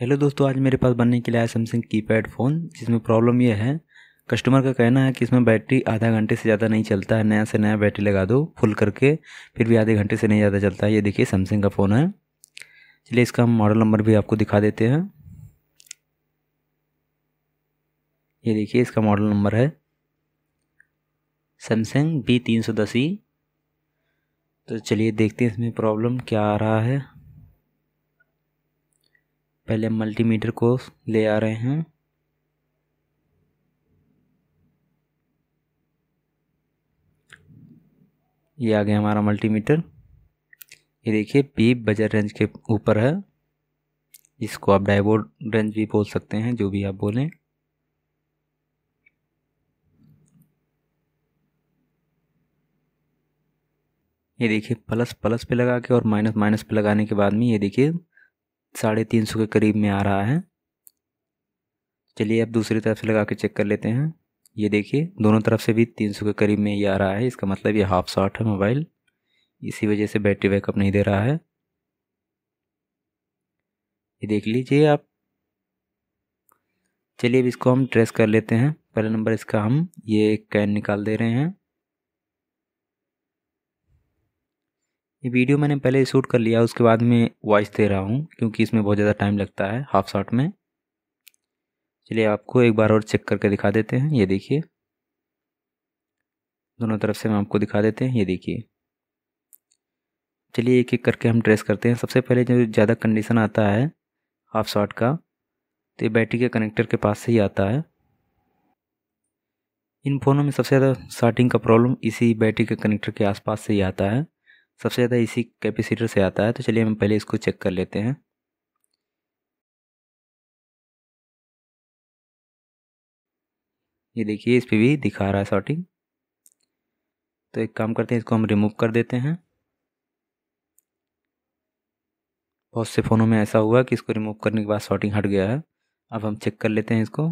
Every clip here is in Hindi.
हेलो दोस्तों आज मेरे पास बनने के लिए आया सैमसंग कीपैड फ़ोन जिसमें प्रॉब्लम यह है कस्टमर का कहना है कि इसमें बैटरी आधा घंटे से ज़्यादा नहीं चलता है नया से नया बैटरी लगा दो फुल करके फिर भी आधे घंटे से नहीं ज़्यादा चलता है ये देखिए सैमसंग का फ़ोन है चलिए इसका हम मॉडल नंबर भी आपको दिखा देते हैं ये देखिए इसका मॉडल नंबर है सैमसंग बी तीन सौ e। तो चलिए देखते हैं इसमें प्रॉब्लम क्या आ रहा है पहले मल्टीमीटर को ले आ रहे हैं ये आ गया हमारा मल्टीमीटर ये देखिए बी बजर रेंज के ऊपर है इसको आप डाइवोर्ड रेंज भी बोल सकते हैं जो भी आप बोलें ये देखिए प्लस प्लस पे लगा के और माइनस माइनस पे लगाने के बाद में ये देखिए साढ़े तीन सौ के करीब में आ रहा है चलिए अब दूसरी तरफ से लगा के चेक कर लेते हैं ये देखिए दोनों तरफ से भी तीन सौ के करीब में ये आ रहा है इसका मतलब ये हाफ शॉट है मोबाइल इसी वजह से बैटरी बैकअप नहीं दे रहा है ये देख लीजिए आप चलिए अब इसको हम ट्रेस कर लेते हैं पहला नंबर इसका हम ये कैन निकाल दे रहे हैं ये वीडियो मैंने पहले शूट कर लिया उसके बाद में वॉइस दे रहा हूँ क्योंकि इसमें बहुत ज़्यादा टाइम लगता है हाफ शॉट में चलिए आपको एक बार और चेक करके दिखा देते हैं ये देखिए दोनों तरफ से हम आपको दिखा देते हैं ये देखिए चलिए एक एक करके हम ट्रेस करते हैं सबसे पहले जो ज़्यादा कंडीशन आता है हाफ शॉट का तो ये बैटरी के कनेक्टर के पास से ही आता है इन फ़ोनों में सबसे ज़्यादा शार्टिंग का प्रॉब्लम इसी बैटरी के कनेक्टर के आसपास से ही आता है सबसे ज़्यादा इसी कैपेसिटर से आता है तो चलिए हम पहले इसको चेक कर लेते हैं ये देखिए इस पर भी दिखा रहा है शॉर्टिंग तो एक काम करते हैं इसको हम रिमूव कर देते हैं बहुत से फ़ोनों में ऐसा हुआ कि इसको रिमूव करने के बाद शॉर्टिंग हट गया है अब हम चेक कर लेते हैं इसको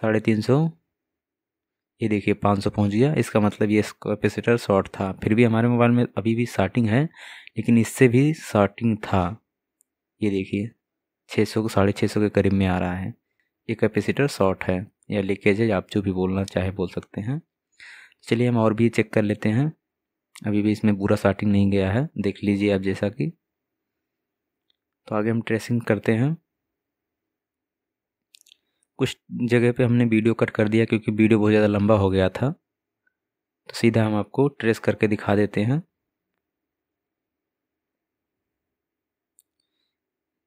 साढ़े तीन सौ ये देखिए 500 पहुँच गया इसका मतलब ये कैपेसिटर शॉर्ट था फिर भी हमारे मोबाइल में अभी भी शार्टिंग है लेकिन इससे भी शार्टिंग था ये देखिए 600 को साढ़े छः के करीब में आ रहा है ये कैपेसिटर शॉर्ट है या लीकेज है आप जो भी बोलना चाहे बोल सकते हैं चलिए हम और भी चेक कर लेते हैं अभी भी इसमें बुरा शार्टिंग नहीं गया है देख लीजिए आप जैसा कि तो आगे हम ट्रेसिंग करते हैं कुछ जगह पे हमने वीडियो कट कर दिया क्योंकि वीडियो बहुत ज़्यादा लंबा हो गया था तो सीधा हम आपको ट्रेस करके दिखा देते हैं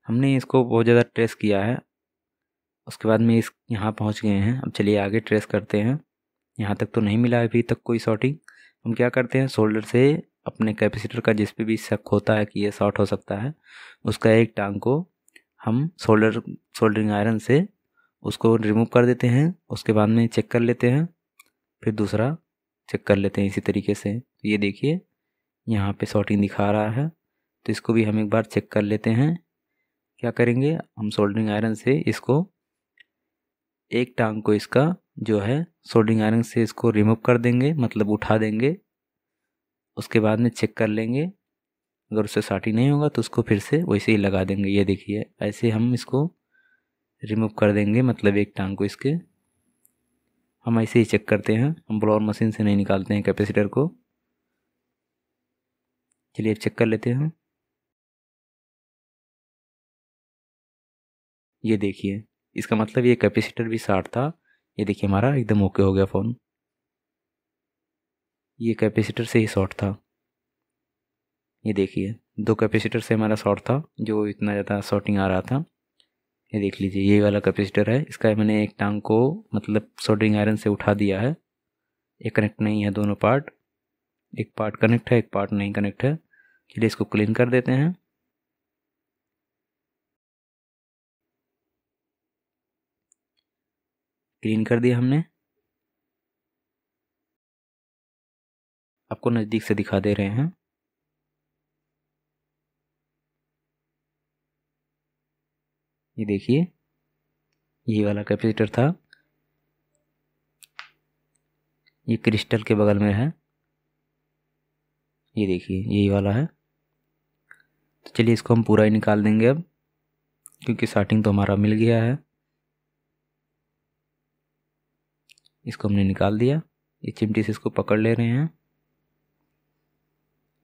हमने इसको बहुत ज़्यादा ट्रेस किया है उसके बाद में इस यहाँ पहुँच गए हैं अब चलिए आगे ट्रेस करते हैं यहाँ तक तो नहीं मिला अभी तक कोई शॉर्टिंग हम क्या करते हैं शोल्डर से अपने कैपेसिटर का जिस पे भी शक होता है कि ये शॉर्ट हो सकता है उसका एक टांग को हम शोल्डर शोल्डरिंग आयरन से उसको रिमूव कर देते हैं उसके बाद में चेक कर लेते हैं फिर दूसरा चेक कर लेते हैं इसी तरीके से तो ये देखिए यहाँ पे सॉल्टिंग दिखा रहा है तो इसको भी हम एक बार चेक कर लेते हैं क्या करेंगे हम सोल्डिंग आयरन से इसको एक टांग को इसका जो है सोल्डिंग आयरन से इसको रिमूव कर देंगे मतलब उठा देंगे उसके बाद में चेक कर लेंगे अगर उससे साटी नहीं होगा तो उसको फिर से वैसे ही लगा देंगे ये देखिए ऐसे हम इसको रिमूव कर देंगे मतलब एक टांग को इसके हम ऐसे ही चेक करते हैं हम ब्लॉर मशीन से नहीं निकालते हैं कैपेसिटर को चलिए चेक कर लेते हैं ये देखिए इसका मतलब ये कैपेसिटर भी साठ था ये देखिए हमारा एकदम ओके हो गया फ़ोन ये कैपेसिटर से ही शॉर्ट था ये देखिए दो कैपेसिटर से हमारा शॉर्ट था जो इतना ज़्यादा शॉर्टिंग आ रहा था ये देख लीजिए ये वाला कैपेसिटर है इसका मैंने एक टांग को मतलब सोल्डरिंग आयरन से उठा दिया है ये कनेक्ट नहीं है दोनों पार्ट एक पार्ट कनेक्ट है एक पार्ट नहीं कनेक्ट है चलिए इसको क्लीन कर देते हैं क्लीन कर दिया हमने आपको नज़दीक से दिखा दे रहे हैं ये देखिए ये वाला कैपेसिटर था ये क्रिस्टल के बगल में है ये देखिए यही वाला है तो चलिए इसको हम पूरा ही निकाल देंगे अब क्योंकि स्टार्टिंग तो हमारा मिल गया है इसको हमने निकाल दिया ये चिमटी से इसको पकड़ ले रहे हैं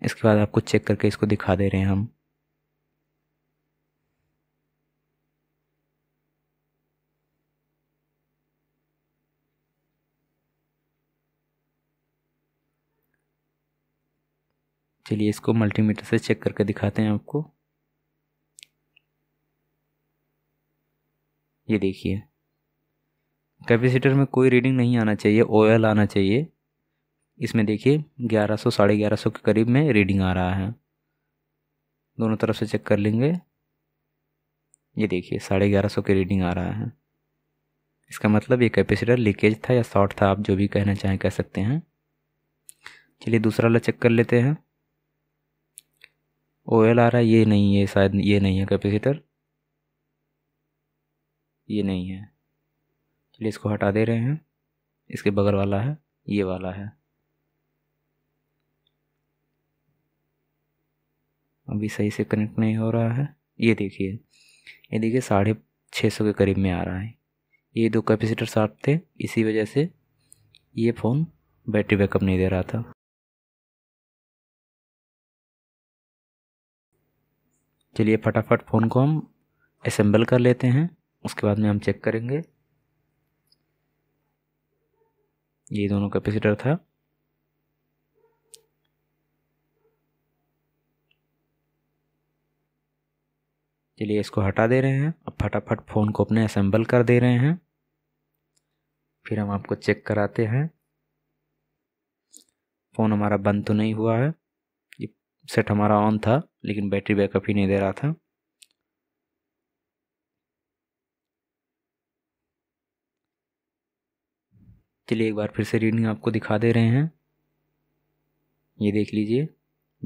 इसके बाद आपको चेक करके इसको दिखा दे रहे हैं हम चलिए इसको मल्टीमीटर से चेक करके दिखाते हैं आपको ये देखिए कैपेसिटर में कोई रीडिंग नहीं आना चाहिए ऑयल आना चाहिए इसमें देखिए 1100 साढ़े ग्यारह के करीब में रीडिंग आ रहा है दोनों तरफ से चेक कर लेंगे ये देखिए साढ़े ग्यारह सौ की रीडिंग आ रहा है इसका मतलब ये कैपेसिटर लीकेज था या शॉर्ट था आप जो भी कहना चाहें कह सकते हैं चलिए दूसरा वाला चेक कर लेते हैं ओ एल आ रहा है ये नहीं है शायद ये नहीं है कैपेसिटर ये नहीं है चलिए इसको हटा दे रहे हैं इसके बगल वाला है ये वाला है अभी सही से कनेक्ट नहीं हो रहा है ये देखिए ये देखिए साढ़े छः सौ के करीब में आ रहा है ये दो कैपेसिटर साफ थे इसी वजह से ये फ़ोन बैटरी बैकअप नहीं दे रहा था चलिए फटाफट फ़ोन को हम असेंबल कर लेते हैं उसके बाद में हम चेक करेंगे ये दोनों कैपेसिटर था चलिए इसको हटा दे रहे हैं अब फटाफट फ़ोन को अपने असेंबल कर दे रहे हैं फिर हम आपको चेक कराते हैं फ़ोन हमारा बंद तो नहीं हुआ है ये सेट हमारा ऑन था लेकिन बैटरी बैकअप ही नहीं दे रहा था चलिए एक बार फिर से रीडिंग आपको दिखा दे रहे हैं ये देख लीजिए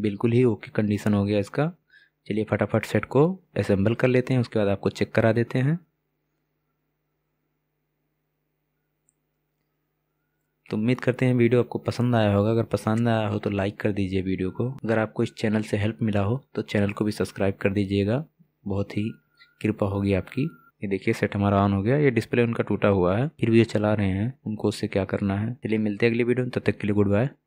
बिल्कुल ही ओके कंडीशन हो गया इसका चलिए फटाफट सेट को असेंबल कर लेते हैं उसके बाद आपको चेक करा देते हैं तो उम्मीद करते हैं वीडियो आपको पसंद आया होगा अगर पसंद आया हो तो लाइक कर दीजिए वीडियो को अगर आपको इस चैनल से हेल्प मिला हो तो चैनल को भी सब्सक्राइब कर दीजिएगा बहुत ही कृपा होगी आपकी ये देखिए सेट हमारा ऑन हो गया ये डिस्प्ले उनका टूटा हुआ है फिर भी ये चला रहे हैं उनको उससे क्या करना है चलिए मिलते हैं अगली वीडियो तब तक के लिए गुड बाय